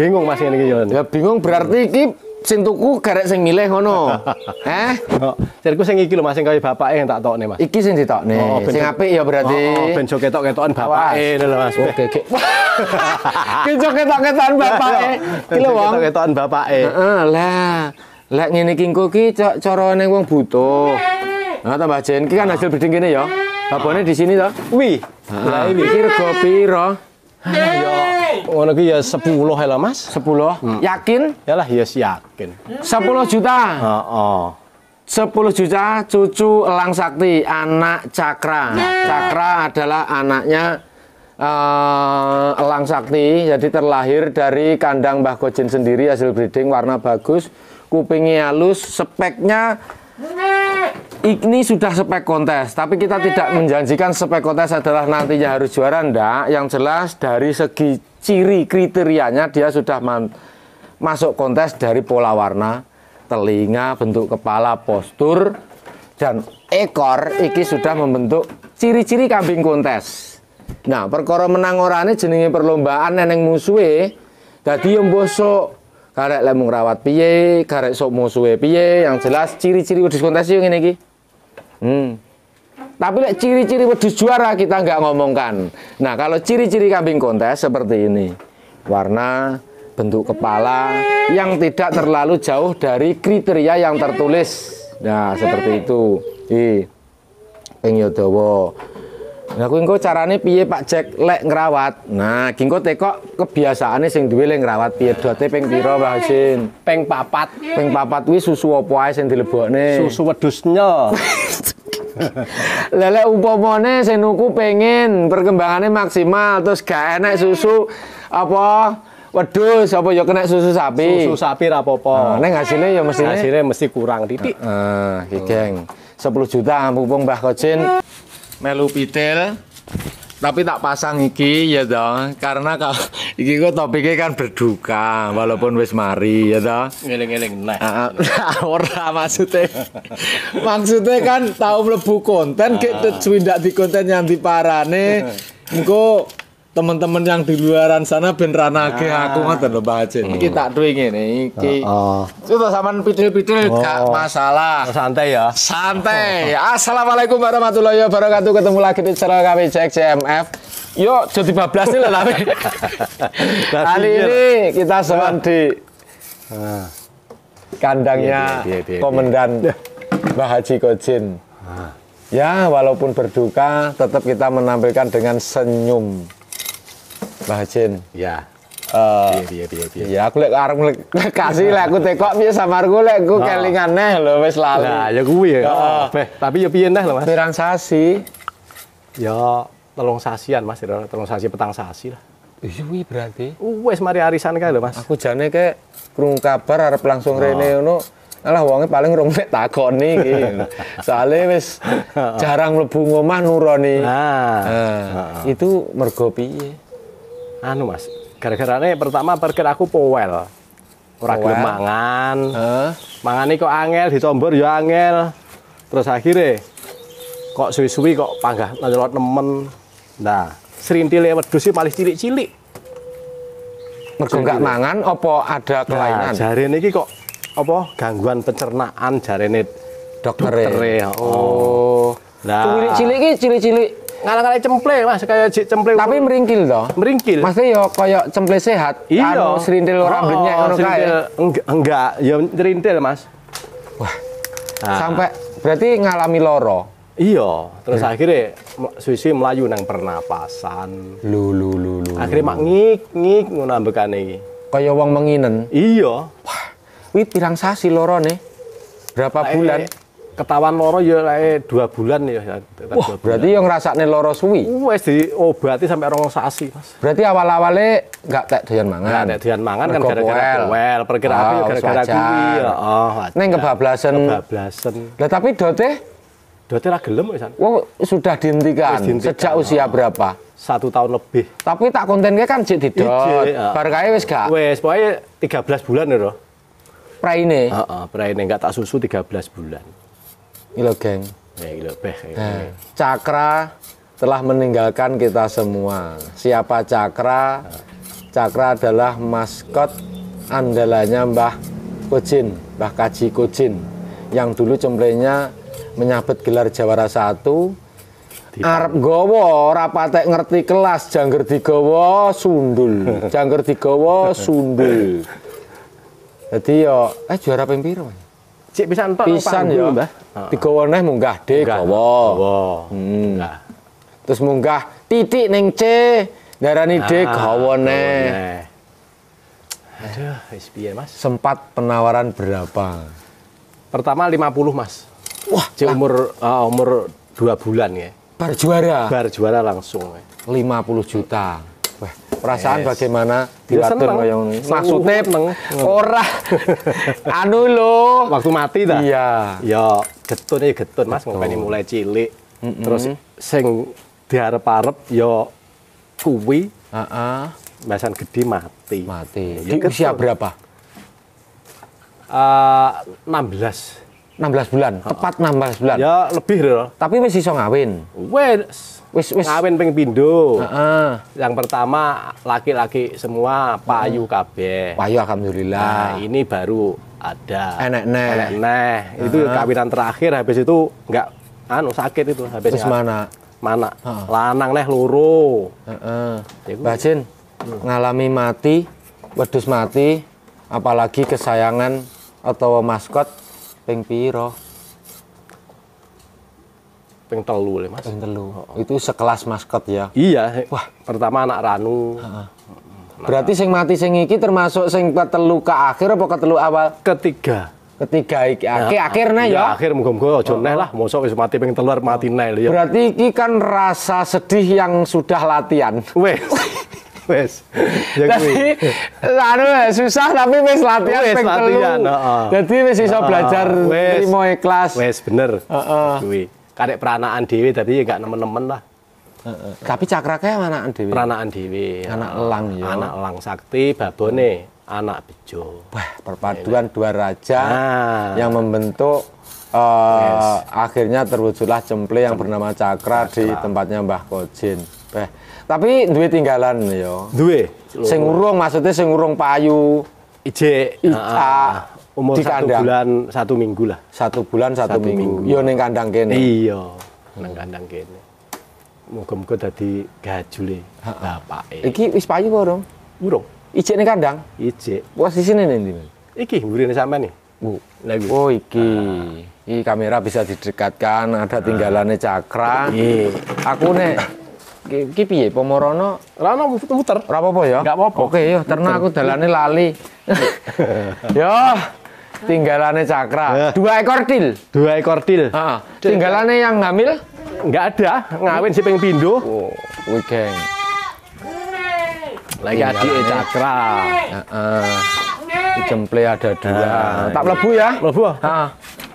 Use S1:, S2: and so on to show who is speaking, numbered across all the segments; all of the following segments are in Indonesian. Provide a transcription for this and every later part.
S1: bingung Mas ini iki Ya bingung berarti iki sing tuku garek sing milih ngono. Heh. Oh, sirku sing iki lho Mas sing kaya bapake yang tak tokne Mas. Iki sing ditokne. Oh, sing apik ya berarti. Oh, oh ben ketok-ketokan bapake lho Mas. Oh, oke. gegek. ketok-ketokan bapake. Iki lho wong. Ketok-ketokan bapake. Heeh, lah. Lek ngene iki engko ki carane wong butuh. Nah, tambah jen iki kan hasil breeding kene ya. Babone di sini to. Wi. Lah iki rego pira? Ya Oh, ki ya 10 lah Mas. 10. Hmm. Yakin? lah yes ya yakin. 10 juta. Oh, oh. 10 juta cucu Elang Sakti, anak Cakra. Nah. Cakra adalah anaknya uh, Elang Sakti, jadi terlahir dari kandang Mbah Gojin sendiri hasil breeding warna bagus, kupingnya halus, speknya ini sudah spek kontes, tapi kita tidak nah. menjanjikan spek kontes adalah nantinya harus juara ndak. Yang jelas dari segi ciri kriterianya dia sudah masuk kontes dari pola warna, telinga, bentuk kepala, postur, dan ekor iki sudah membentuk ciri-ciri kambing kontes. Nah, perkara menang orane jenenge perlombaan neneng musuhe jadi yang bosok Karek lemung rawat piye, karek sok musuhe piye, yang jelas ciri-ciri wis kontes yang ini ki Hmm. Tapi lek ciri-ciri wedus juara kita nggak ngomongkan. Nah, kalau ciri-ciri kambing kontes seperti ini. Warna, bentuk kepala yang tidak terlalu jauh dari kriteria yang tertulis. Nah, seperti itu. Ih. Ping Yodowo. Nah, kuwi engko carane piye Pak Jack lek ngrawat. Nah, ki engko tekok kebiasaane sing duwe lek ngrawat piye dote ping pira Pak Hasin? Ping papat. Ping papat kuwi susu apa ae sing dilebokne? Susu wedusnya. Lele umpamane senuku nuku pengen perkembangannya maksimal terus gak enak susu apa wedus apa ya kena susu sapi. Susu sapi rapopo. Nah, hasilnya ya mesti hasilnya mesti kurang titik. Heeh, uh, uh, geng. 10 juta mumpung Mbah Kocin melu pitil tapi tak pasang iki ya toh karena kalau iki kok topiknya kan berduka walaupun wis mari ya toh ngeling-eling nah ah, ah. ora maksudnya maksudnya kan tahu mlebu konten gitu ah. tidak di konten yang diparane engko teman-teman yang di luaran sana ben ranake nah. aku ngoten lho Pak Haji. Hmm. Iki tak duwe ngene iki. Heeh. Itu sampean pitil-pitil oh. gak masalah. Oh, santai ya. Santai. Oh. Assalamualaikum warahmatullahi wabarakatuh. Ketemu lagi di channel kami Cek CMF. Yuk, jadi 15 nih lah Kali iya. ini kita sowan di kandangnya yeah, yeah, yeah, iya, iya. Komandan Mbah Haji Kojin. Ah. Ya, walaupun berduka, tetap kita menampilkan dengan senyum. Mbah Jin. Ya. Eh, iya, iya, iya. Ya aku lek arep lek kasih lek aku tekok piye samarku lek ku oh. kelingan neh lho wis lali. Nah, ya kuwi ya. Oh. Eh, tapi ya piye neh lho Mas. Pirang sasi. Ya telung sasian Mas, ya, telung sasi petang sasi lah. Iya berarti. Uh, Wes mari arisan kae loh Mas. Aku jane ke krungu kabar harap langsung oh. rene ngono. Alah paling rong takon nih, iki. jarang mlebu omah nuroni. Nah. nah. Itu mergopi anu mas gara gara ini pertama perkir aku powel orang gelem mangan huh? mangan kok angel ditombor ya angel terus akhirnya kok suwi-suwi kok panggah nonjolot nemen nah serintil ya wedhus sih paling cilik-cilik mergo gak mangan apa ada nah, kelainan nah, jari ini kok apa gangguan pencernaan jari dokter dokter ya, oh. oh. nah cilik-cilik cilik-cilik ngalang-ngalang cemple mas kayak cik cemple tapi meringkil dong meringkil pasti yo ya koyo cemple sehat iya anu, serintil orang oh, orang kaya enggak enggak ya serintil mas wah nah. sampai berarti ngalami loro iya terus hmm. akhirnya suisi melayu nang pernapasan lu lu lu lu akhirnya mak ngik ngik ngunambekan ambekane kayak uang wong menginen iya wah wih pirang sasi loro nih berapa bulan eh, ketahuan loro ya like, dua bulan ya. ya Wah, berarti yang ngrasakne loro suwi. Wes diobati sampai rong sasi, Mas. Berarti awal awalnya enggak tak doyan mangan. Enggak ada doyan mangan kan gara-gara well, well perkiraan oh, gara-gara kuwi. Oh, Ning kebablasan. Kebablasan. Lah tapi dote Dote ra gelem wisan. Oh, sudah dihentikan. dihentikan. Sejak oh. usia ah. berapa? Satu tahun lebih. Tapi tak kontennya kan cek didot. Ah. Bar kae wis gak. Wis, pokoke 13 bulan ya, Praine. Heeh, uh -uh, praine enggak tak susu 13 bulan. Gila geng. Ya, gila beh. Nah, cakra telah meninggalkan kita semua. Siapa cakra? Cakra adalah maskot andalanya Mbah Kucin, Mbah Kaji Kucin, yang dulu cemplenya menyabet gelar juara satu Arab gowo rapatek ngerti kelas jangger digowo sundul jangger digowo sundul jadi yo eh juara ping Cik pisan tok pisan ya. Mbah. Digawa neh munggah D gawa. Hmm. Terus munggah titik neng C darani D gawa neh. Aduh, wis Mas? Sempat penawaran berapa? Pertama 50, Mas. Wah, Cik umur uh, umur 2 bulan ya. Bar juara. Bar juara langsung. Ya. 50 juta. hmm. Wah, perasaan yes. bagaimana ya, diatur kaya ngono. Maksudne uh, ora anu lho, waktu mati ta? Iya. Ya getun ya getun Mas ini mulai cilik. Mm -hmm. Terus sing diarep-arep Yo ya kuwi. Heeh. Uh -uh. Bahasan gede mati. Mati. Ya, Di usia berapa? Uh, ah, 16 enam belas bulan, tepat enam belas bulan. Ya, lebih loh. Tapi wis iso ngawin. Wis wis wis ngawin ping pindho. Heeh. Yang pertama laki-laki semua payu kabeh. Payu alhamdulillah. Nah, ini baru ada enek neh. Enek-nek. Itu kawinan terakhir habis itu enggak anu sakit itu habis Terus mana? Mana? Ha. Lanang neh loro. Heeh. Ya Mbah hmm. ngalami mati, wedus mati, apalagi kesayangan atau maskot ping piro ping telu le mas telu itu sekelas maskot ya iya wah pertama anak ranu nah. berarti sing mati sing iki termasuk sing ketelu ke akhir apa ketelu awal ketiga ketiga iki akhir nah, akhirnya ya, iya, akhir moga-moga aja neh lah mosok wis mati peng telur mati neh ya berarti iki kan rasa sedih yang sudah latihan weh wes. Jadi, anu susah tapi wes latihan wes latihan. Jadi wes bisa belajar trimo kelas. Wes bener. Dewi. Karek peranaan Dewi, tadi ya gak nemen-nemen lah. Heeh. cakra kayak anaan Dewi? Peranaan Dewi. Anak elang ya. Anak elang sakti babone anak bejo. Wah, perpaduan dua raja ah. yang membentuk uh, eh, yes. akhirnya terwujudlah cemple yang bernama Cakra, Cakra di tempatnya Mbah Kojin. Wah, tapi duwe tinggalan ya. Duwe. Sing urung maksudnya sing urung payu. Ijek. Ijek. Ah, ah, ah. umur di satu kandang. bulan satu minggu lah satu bulan satu, satu minggu, minggu. yo neng kandang kene iya neng kandang kene muga-muga dadi gajule bapak iki wis payu apa dong urung ijek neng kandang ijek posisine neng ndi iki mburine sampean nih Bu. Lagi. Oh iki. Ah. Ini kamera bisa didekatkan, ada tinggalannya cakra. Iya. Aku nek ki piye pomorono ra ono muter ora apa-apa ya enggak apa-apa oke yo iya, ternak aku dalane lali yo tinggalannya cakra eh. dua ekor til dua ekor til heeh tinggalane yang hamil enggak ada ngawin si ping pindho oh kuwi geng lagi adik cakra heeh jemple ada dua ah. tak mlebu ya mlebu heeh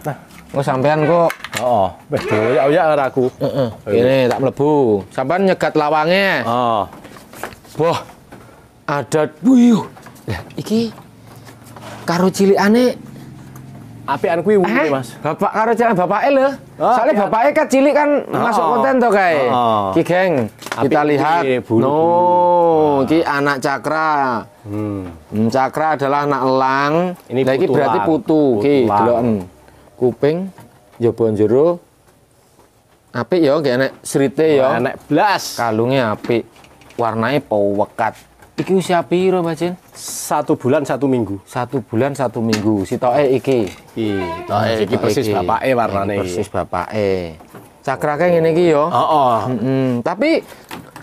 S1: nah sampean kok oh betul ya ya karo aku. Heeh. tak melebu sampai nyegat lawangnya oh Wah, Ada wuyuh. ya, iki karo cilikane api kuwi umure, eh? Mas. Bapak karo cilik bapake lho. Oh, Soale iya. bapake kan cilik kan oh, masuk konten tuh kaya Oh. Ki geng, kita lihat. Bulu, no, bulu. ki anak cakra. Hmm. hmm. Cakra adalah anak elang. Ini ini berarti putu. putu Ki kuping yo ya bonjero apik yo ya, gak enak srite yo ya. enak blas Kalungnya apik warnanya pewekat iki usia piro Mbak Jin? Satu bulan satu minggu. Satu bulan satu minggu. Si Sitoke iki. Iki. Sitoke iki persis bapake warnane. Persis cakra kayak gini iki yo. Heeh. Tapi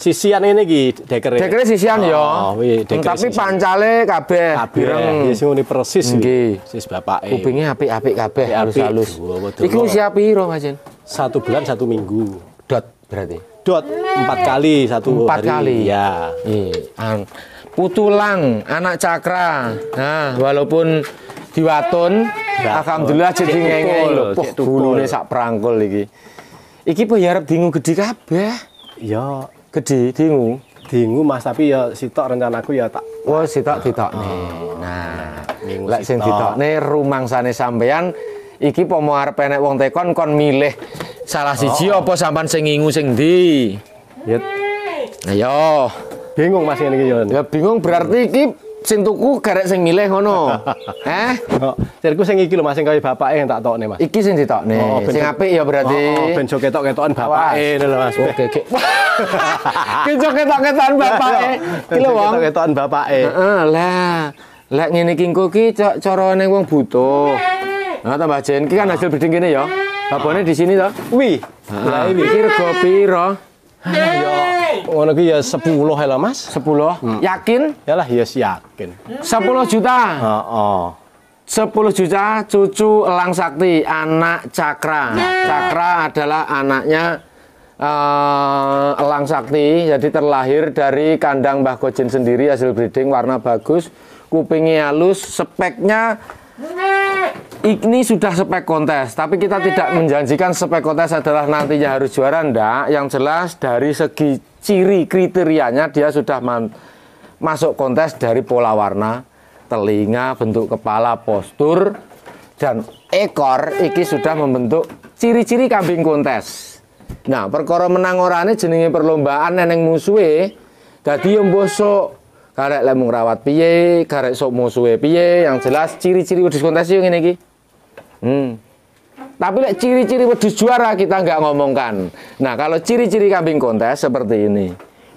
S1: Sisian ini ki dekere. Dekere sisian oh, ya. Wih, hmm, Tapi pancale kabeh. Kabeh. Ya sing ngene persis iki. Sis bapake. Kupinge apik-apik kabeh halus-halus. Iku usia piro, Mas Jen? Satu bulan satu minggu. Dot berarti. Dot empat kali satu empat hari. kali. Ya. Iya. iya Putulang anak cakra. Nah, walaupun diwaton, alhamdulillah jadi ngengeng lho. Bulune sak prangkul iki. Iki po ya arep dingu gedhi kabeh. Ya, Gede dingu. Dingu Mas tapi ya sitok rencanaku ya tak. Wah, oh, sitok nih. Oh. Nah, sing lek sing rumang sana sampean iki pomo arep enek wong tekon kon milih salah siji oh. apa sampean sing ngingu sing ndi? Yep. Ayo. Bingung Mas ini ya. Ya bingung berarti iki sing tuku karek sing milih ngono. Heh? Oh, jarku sing iki lho Mas sing kaya bapake yang tak tokne Mas. Iki sing ditokne. Oh, oh sing apik ya berarti. Oh, oh ben ketok-ketokan bapake lho Mas. Oke, oke. Ki ketok-ketokan bapake. Ki lho wong. Ketok-ketokan bapake. Heeh, lah. Lek ngene iki engko ki carane wong butuh. Nah, tambah jen ki kan hasil breeding kene ya. Babone di sini to. Wi. Lah iki rego pira? Ya Oh, lagi ya 10 ya Mas. 10. Hmm. Yakin? Yalah, yes ya yakin. 10 juta. Heeh. Oh, oh. 10 juta cucu Elang Sakti, anak Cakra. Nah. Cakra adalah anaknya uh, Elang Sakti, jadi terlahir dari kandang Mbah Gojin sendiri hasil breeding warna bagus, kupingnya halus, speknya ini sudah spek kontes, tapi kita tidak nah. menjanjikan spek kontes adalah nantinya harus juara ndak. Yang jelas dari segi ciri kriterianya dia sudah masuk kontes dari pola warna, telinga, bentuk kepala, postur, dan ekor iki sudah membentuk ciri-ciri kambing kontes. Nah, perkara menang orane jenenge perlombaan neneng musuhe jadi yang bosok karek lek rawat piye, karek sok musuhe piye, yang jelas ciri-ciri wis kontes yang ini ki Hmm. Tapi lek ciri-ciri wedus juara kita nggak ngomongkan. Nah, kalau ciri-ciri kambing kontes seperti ini.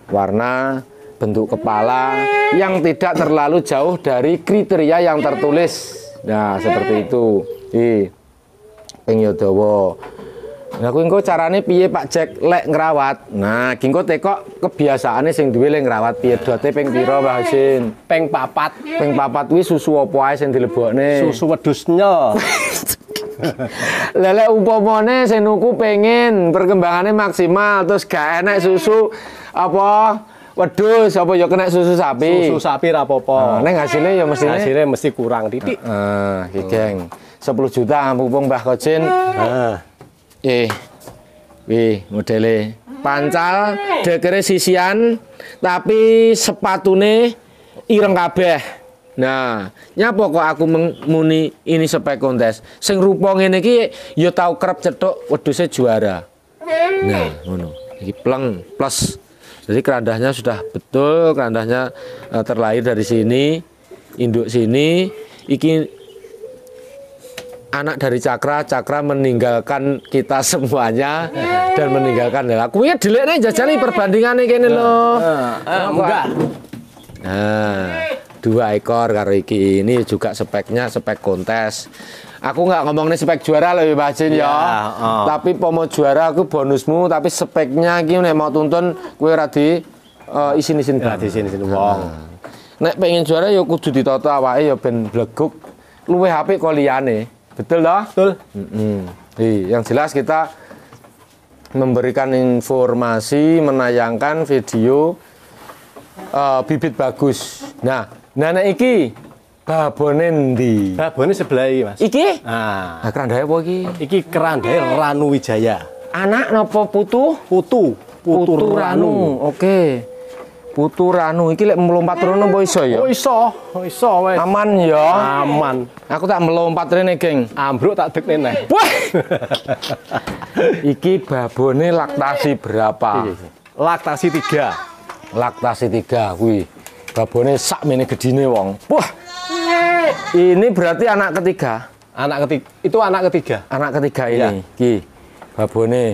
S1: Warna, bentuk kepala yang tidak terlalu jauh dari kriteria yang tertulis. Nah, seperti itu. Ih. Ping yo dawa. Nah, kuwi engko carane piye Pak Jack lek ngerawat. Nah, kengko tekok kebiasaane sing duwe lek ngrawat piye dote ping pira Pak Hasin? Ping papat. Ping papat kuwi susu apa ae sing dilebokne? Susu wedhus Lele umpamane senuku nuku pengen perkembangannya maksimal terus gak enak susu apa wedus apa ya kena susu sapi. Susu sapi rapopo. Nah, ning hasilnya ya mesti hasilnya mesti kurang titik. Heeh, uh, uh, geng. 10 juta mumpung Mbah Kojin. Uh. Eh. Wih, modele pancal dekere sisian tapi sepatune ireng kabeh. Nah, nyapa kok aku muni ini supaya kontes. Sing rupa ngene iki ya tau kerep cetok saya juara. Nah, ngono. Iki pleng plus. Jadi kerandahnya sudah betul, kerandahnya uh, terlahir dari sini, induk sini. Iki anak dari cakra, cakra meninggalkan kita semuanya dan meninggalkan ya. Kuwi nih jajali perbandingane kene lho. Eh, eh, enggak dua ekor karo iki ini juga speknya spek kontes aku nggak ngomongin spek juara lebih bacin ya, ya. Uh. tapi pomo juara aku bonusmu tapi speknya gini mau tonton kue radi uh, eh, isin isin radhi isin isin uh. nek pengen juara ya kudu ditoto awake ya ben bleguk luwe HP koliane betul dah betul mm -hmm. Hi, yang jelas kita memberikan informasi menayangkan video uh, bibit bagus nah Nana iki babone di Babone sebelah iki, Mas. Iki? Ah. Nah, kerandae apa iki? Iki kerandae Ranu Wijaya. Anak napa putu? Putu. Putu, putu Ranu. Oke. Putu Ranu iki lek melompat rono apa iso ya? Oh iso, oh, iso wes. Aman ya. Aman. Aku tak melompat rene, geng. Ambruk tak dekne neh. Wah. iki babone laktasi berapa? Laktasi 3. Laktasi 3 kuwi babone sak mene gedine wong wah ini berarti anak ketiga anak ketiga itu anak ketiga anak ketiga iya. ini ya. ki babone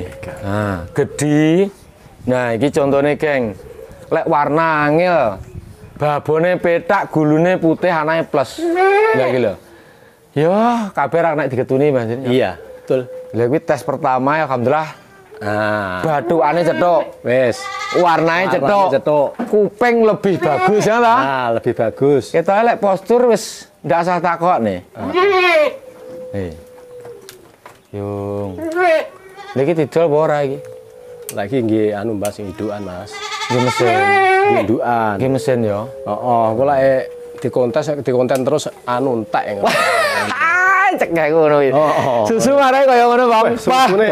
S1: nah gedhi. nah iki contohnya geng lek warna angel babone petak gulune putih anaknya plus Ya gitu ya kabeh anak digetuni Mas iya betul lha tes pertama ya alhamdulillah Nah. Batu aneh cetok. Wes. Warnanya cetok. cetok. Kuping lebih bagus ya lah Nah, lebih bagus. Kita lihat postur wes tidak usah takut nih. Hei, ah. eh. Yung. Lagi tidur bora lagi Lagi nggih anu Mbak sing Mas. Nggih mesin. hiduan, Nggih mesin yo ya. oh oh, eh di konten, di konten terus anu enggak ya. cek kayak ngono Oh, oh, oh. susu mare kaya ngono Pak. Susune.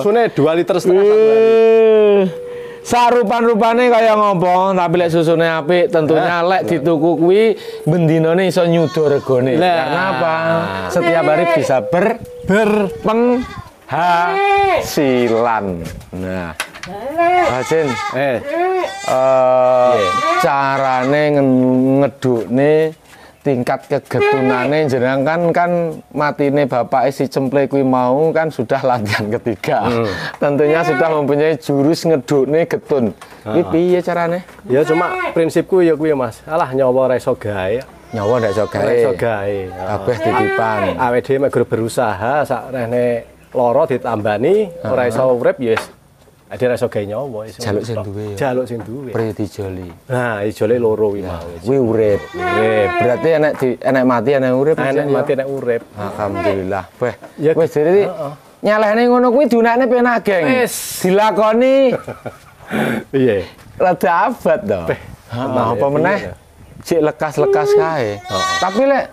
S1: Susune 2 liter setengah. Sarupan-rupane kaya ngompong, tapi lek susune apik tentunya eh, lek eh. dituku kuwi bendinone iso nyudo regane. Karena apa? Setiap hari eh. bisa ber berpenghasilan. Nah, Hasin, eh, uh, carane nih tingkat kegetunane jenengan kan kan matine bapak si cemple kuwi mau kan sudah latihan ketiga. Hmm. Tentunya ya. sudah mempunyai jurus ngedukne getun. Iki ah. piye carane? Ya cuma prinsipku ya kuwi ya, Mas. Alah nyawa ra iso gawe. Nyawa ndak iso gawe. Iso gawe. Ah. Kabeh titipan. Ah. Awake dhewe berusaha sak rene lara ditambani ora iso urip ya ada ra iso ya. Jaluk sing duwe. Jaluk sing duwe. Pri dijoli. Nah, ijole loro kuwi ya, mau. Kuwi urip. Berarti enek di enek mati enek urip. Enek ya? mati enek urip. Alhamdulillah. Weh, wis jadi nyalehne ngono kuwi dunane penak geng. Dilakoni. Iya. Rada abad to. Nah, apa meneh? Cik lekas-lekas kae. Tapi lek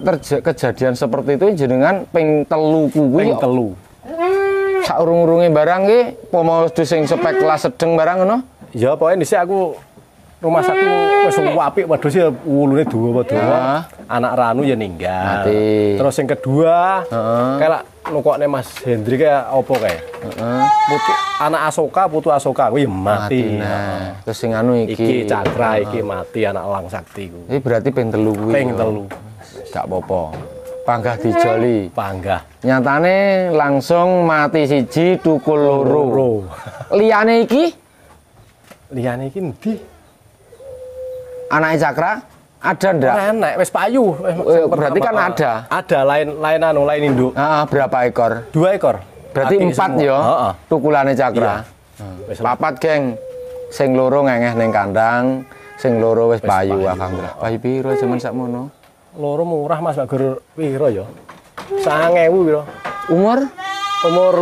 S1: eh, kejadian seperti itu jenengan ping telu kuwi. Ping urung urunge barang ki apa mau sing spek kelas sedeng barang ngono? Ya pokoke dhisik aku rumah sakit wis eh. apik wedhus sih, ya wulune dua dawa. Ya. Anak ranu ya ninggal. Mati. Terus yang kedua, heeh. Kayak nukokne Mas Hendri kayak apa kae? Heeh. anak Asoka, putu Asoka kuwi ya mati. nah. Terus sing anu iki. Iki Cakra iki mati anak Lang Sakti ku. Iki berarti ping telu kuwi. Ping telu. Gak apa-apa panggah dijoli panggah nyatane langsung mati siji tukul loro liyane iki liyane iki ndi anake cakra ada ndak ora enak wis payu eh, eh, berarti kan ada ada lain lain anu lain induk heeh ah, berapa ekor dua ekor berarti empat ya tukulane cakra iya. Hmm. papat geng sing loro ngengeh ning kandang sing loro wis payu akang payu piro jaman sakmono loro murah Mas Bagur piro ya? 9000 piro? Umur umur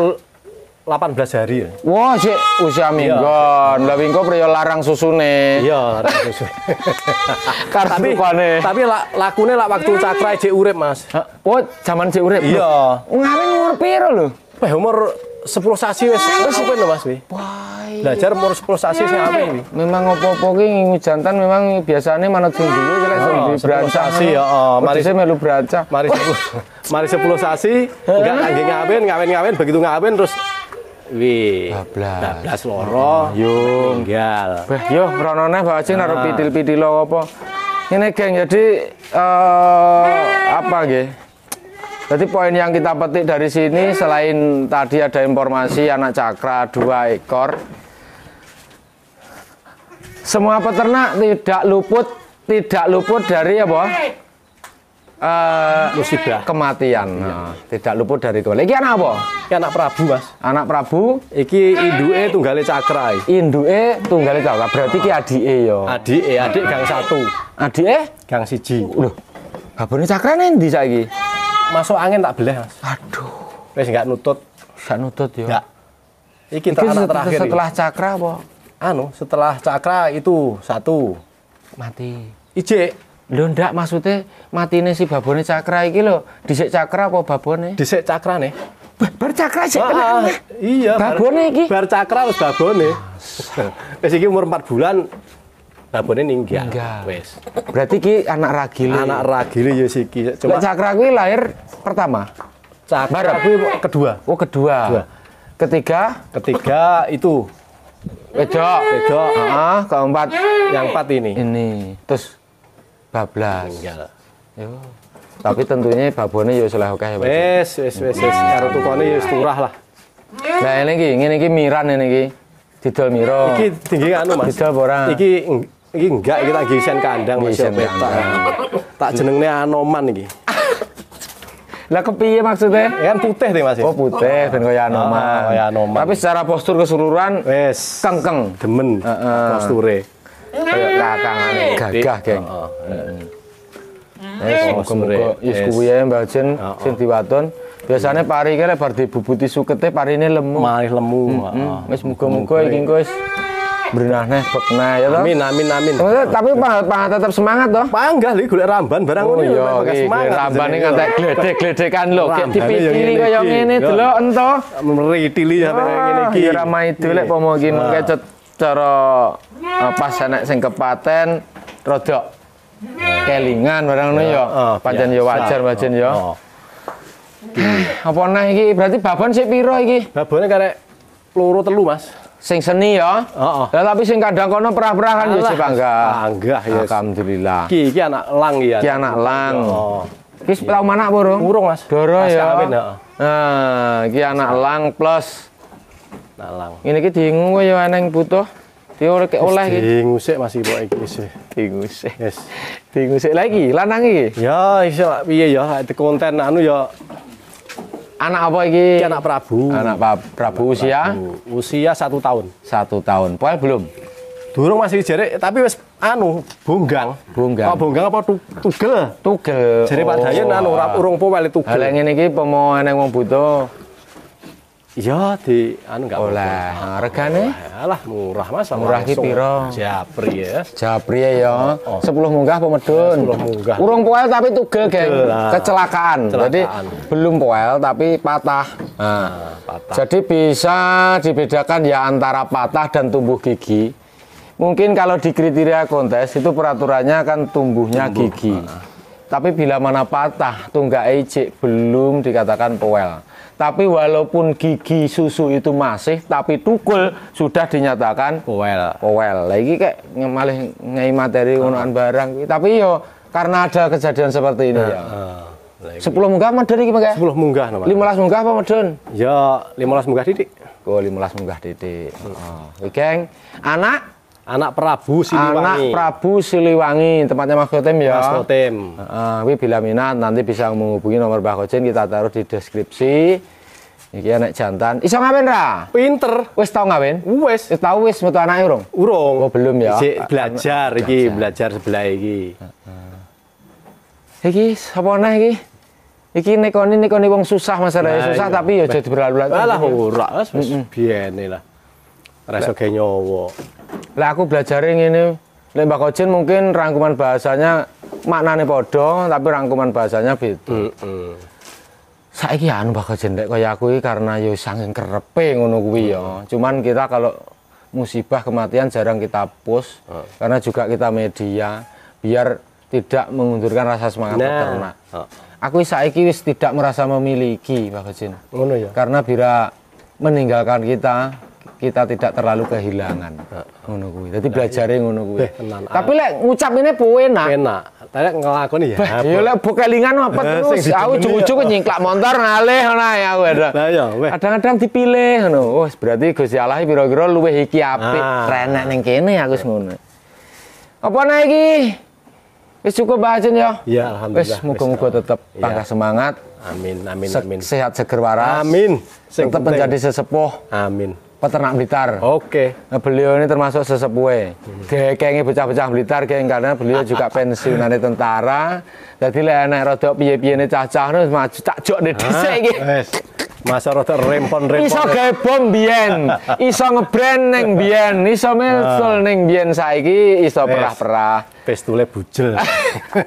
S1: 18 hari ya. Wah, sik usia iya. minggon. Lah wingko priyo ya, larang susune. Iya, larang susune. tapi tapi lak, lakune lah waktu cakra jek urip, Mas. Oh, zaman jek urip. Iya. Ngamen umur piro lho? Wah, umur sepuluh sasi wis wis kuwi lho Mas wi. Iya. Belajar mur sepuluh sasi sing apik wi. Memang opo-opo ki jantan memang biasanya manut sing dulu jelek sing oh, brancah sasi ya. Oh, mari saya melu brancah. Mari mari sepuluh sasi enggak kangge ngawin ngawin-ngawin begitu ngawin terus wi, bablas. Bablas loro. Yo, tinggal. Bah, yo ronone bawa sing naruh ah. pitil-pitil apa. Ini geng jadi eh apa nggih? Jadi poin yang kita petik dari sini selain tadi ada informasi anak cakra dua ekor. Semua peternak tidak luput tidak luput dari ya Uh, musibah kematian. Iya. Nah, tidak luput dari kematian. Iki anak apa? Iki anak Prabu, Mas. Anak Prabu. Iki induke tunggale cakra. Induke tunggale cakra. Berarti iki ah. adike ya. Adike, adik gang satu. Adike gang siji. Loh. Habone cakra nendi saiki? masuk angin tak belah mas aduh wis nggak nutut nggak nutut ya nggak iki terakhir setelah, terakhir setelah cakra apa anu setelah cakra itu satu mati ijek Lho ndak maksudnya matine si babone cakra iki lho, dhisik cakra apa babone? Dhisik cakrane. Bar cakra sih. ah, ah. Iya, babone iki. Bar cakra wis babone. Ah, wis iki umur 4 bulan Babone ninggal. Wes. Berarti ki anak ragil. Anak ragil ya siki. Cuma Cakra kuwi lahir pertama. Cakra kuwi kedua. Oh, kedua. kedua. Ketiga, ketiga itu wedok, wedok. Heeh, keempat yang empat ini. Ini. Terus bablas. Ninggal. Yo. Tapi tentunya babone ya seleh akeh. Wes, wes, wes, wes. Iya. Karo tukone ya turah lah. Nah, ini ki, ngene ki miran ini ki. Didol miro. Iki tinggi anu Mas. Didol ora. Iki Iki enggak kita gisen kandang Mas Yopet. Tak jenengnya Anoman iki. Lah kepiye maksudnya? Ya kan putih deh Mas. Oh putih ben kaya ah, Anoman. Oh, Anoman. Tapi secara postur keseluruhan wis kengkeng demen posture. Kayak kakangane gagah, Geng. Heeh. Wis muga-muga wis kuwi ya Mbak Jen sing diwaton. Biasanya pari kene bar dibubuti sukete parine lemu. Mari lemu, heeh. Wis muga-muga iki Berinahnya, pekna ya toh. Amin, amin, amin. Maksudnya, oh, tapi pak, pak tetap semangat toh. enggak lih golek ramban barang oh, ya, iya, iya, semangat. Ramban ini kata gledek gledekan lo kayak dipikiri yang ini dulu ento. Meritili ah, ya kaya ini iki. Iya, ramai dolek apa iya. pemogin kecet cara eh, pas anak sing kepaten rodok kelingan barang ini iya. ya. Ah, pancen ya wajar, pancen ya. Oh. Ah, apa nah iki berarti babon sih piro iki? babonnya karek peluru telu, Mas sing seni ya. Heeh. Lah tapi sing kadang kono perah-perahan ya sih bangga. Bangga ah, ya. Alhamdulillah. Ki iki anak lang ya. Ki anak lang. Oh. Ki tau mana burung? Burung Mas. Doro ya. Kawin, nah. nah, anak lang plus anak lang. Ini ki diingu ya neng butuh. Dioleh ke oleh iki. Diingu sik Mas Ibu iki sih. Diingu sik. Yes. Diingu sik lagi lanang iki. Ya iso piye ya konten anu ya Anak apa iki? anak Prabu. Anak pa Prabu anak usia? Prabu. Usia satu tahun. Satu tahun. Poel belum? Durung masih jerek, tapi wes anu bunggang. Bunggang. Oh, bunggang apa tu, tugel? Tugel. Jadi oh. padayen anu urung poel itu Lah ini iki pomo yang mau butuh Iya di anu enggak oleh. Ah, regane? Alah murah Mas. Murah ki piro? Japri ya. Japri ya. ya. Oh. 10 munggah apa medun? 10 ya, munggah. Urung poel tapi tugel, Geng. Ah. Kecelakaan. Kecelakaan. Jadi belum poel tapi patah. Ah, nah, patah. Jadi bisa dibedakan ya antara patah dan tumbuh gigi. Mungkin kalau di kriteria kontes itu peraturannya kan tumbuhnya tumbuh. gigi. Nah. Tapi bila mana patah, tunggak ejek belum dikatakan poel tapi walaupun gigi susu itu masih, tapi tukul sudah dinyatakan well, well Lagi kayak ngemalih ngei materi unuan barang. Tapi yo karena ada kejadian seperti ini nah, ya. Sepuluh munggah madun ini pakai Sepuluh munggah nama Lima belas munggah apa madun Ya, lima belas munggah titik. Oh, lima belas munggah titik. Hmm. Oh. Geng, anak Anak Prabu Siliwangi. Anak Prabu Siliwangi, tempatnya Mas Kotem ya. Mas Kotem. uh, bila minat nanti bisa menghubungi nomor Mbah Kocin kita taruh di deskripsi. Iki anak jantan. Iso ngawen ra? Pinter. Wis tau ngawen? Wis. Wis tau wis metu anake urung? Urung. Oh, belum ya. Isik belajar lagi, iki, belajar sebelah lagi. Heeh. Iki sapa nih? iki? Iki nekoni nekoni wong susah Mas nah, susah iya. tapi ya jadi berlalu-lalu. Alah iya. ora, wis biyene lah. Ora Kenyowo. nyowo lah aku belajarin ini lek Mbak Kocin mungkin rangkuman bahasanya maknane podo tapi rangkuman bahasanya beda mm -hmm. saiki anu Mbak Kocin lek kaya aku karena yo saking kerepe ngono kuwi cuman kita kalau musibah kematian jarang kita push mm -hmm. karena juga kita media biar tidak mengundurkan rasa semangat nah. peternak oh. aku saya wis tidak merasa memiliki Mbak Kocin ngono ya karena bila meninggalkan kita kita tidak terlalu kehilangan ngono kuwi dadi iya. belajare ngono kuwi tapi ah. lek ngucap ini po enak enak tadi ngelakoni ya yo ya lek bu kelingan apa eh, terus aku cucu ujug ya. nyingklak motor ngalih ngono ya aku ya. Iya, kadang-kadang dipilih ngono wis berarti Gusti Allah pira-pira luweh iki apik ah. renek ning kene aku ngono apa nek iki Wis cukup bahasin ya. Iya, alhamdulillah. Wis muga-muga tetap ya. semangat. Amin, amin, amin. sehat seger waras. Amin. tetap menjadi sesepuh. Amin peternak Blitar. Oke. Okay. Nah, beliau ini termasuk Hmm. Dekengi bocah-bocah Blitar kayaknya karena beliau juga pensiunan tentara. Jadi lah anak rodok piye-piye ini cacah terus maju tak jok di desa. iki. Masa rodok rempon-rempon. Iso gawe bom bian, iso ngebrand neng biyen, iso mesul neng nah. bian saiki iso perah-perah. Pestule bujel.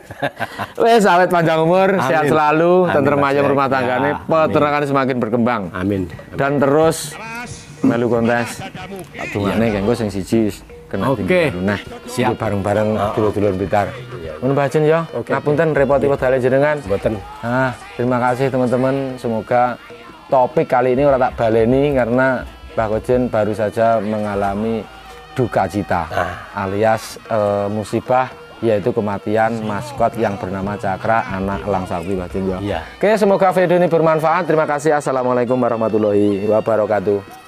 S1: Wes awet panjang umur, Amin. sehat selalu, tentrem ayam rumah tangga ya, ini peternakan semakin berkembang. Amin. Amin. Dan terus melu kontes tabungane iya. kanggo sing siji kena Oke. Nah, siap bareng-bareng ah. dulur-dulur Blitar. Iya. Mun bajeng ya. Ngapunten ibu iya. wedale jenengan. Mboten. Nah, terima kasih teman-teman. Semoga topik kali ini ora tak baleni karena Mbah Kojen baru saja mengalami duka cita ah. alias uh, musibah yaitu kematian maskot yang bernama Cakra anak Elang Sakti Bajeng ya. Oke, semoga video ini bermanfaat. Terima kasih. Assalamualaikum warahmatullahi wabarakatuh.